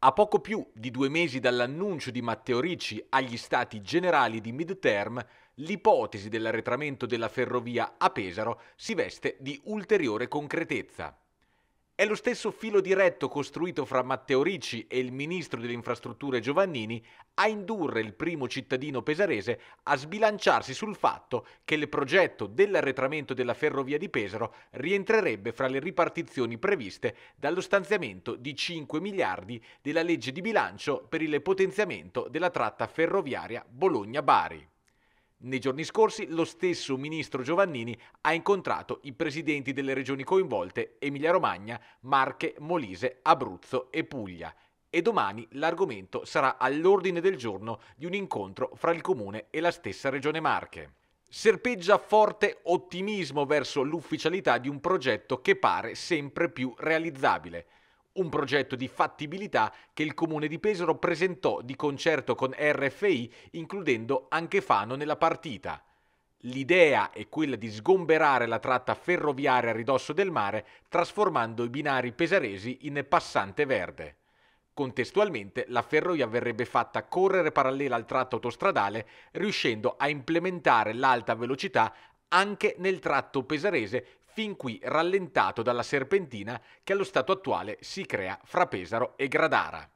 A poco più di due mesi dall'annuncio di Matteo Ricci agli stati generali di midterm, l'ipotesi dell'arretramento della ferrovia a Pesaro si veste di ulteriore concretezza. È lo stesso filo diretto costruito fra Matteo Ricci e il ministro delle infrastrutture Giovannini a indurre il primo cittadino pesarese a sbilanciarsi sul fatto che il progetto dell'arretramento della ferrovia di Pesaro rientrerebbe fra le ripartizioni previste dallo stanziamento di 5 miliardi della legge di bilancio per il potenziamento della tratta ferroviaria Bologna-Bari. Nei giorni scorsi lo stesso ministro Giovannini ha incontrato i presidenti delle regioni coinvolte Emilia-Romagna, Marche, Molise, Abruzzo e Puglia e domani l'argomento sarà all'ordine del giorno di un incontro fra il comune e la stessa regione Marche. Serpeggia forte ottimismo verso l'ufficialità di un progetto che pare sempre più realizzabile un progetto di fattibilità che il comune di Pesaro presentò di concerto con RFI, includendo anche Fano nella partita. L'idea è quella di sgomberare la tratta ferroviaria a ridosso del mare, trasformando i binari pesaresi in passante verde. Contestualmente la ferrovia verrebbe fatta correre parallela al tratto autostradale, riuscendo a implementare l'alta velocità anche nel tratto pesarese fin qui rallentato dalla serpentina che allo stato attuale si crea fra Pesaro e Gradara.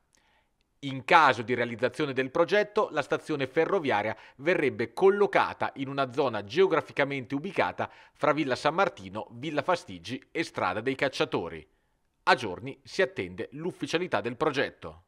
In caso di realizzazione del progetto, la stazione ferroviaria verrebbe collocata in una zona geograficamente ubicata fra Villa San Martino, Villa Fastigi e Strada dei Cacciatori. A giorni si attende l'ufficialità del progetto.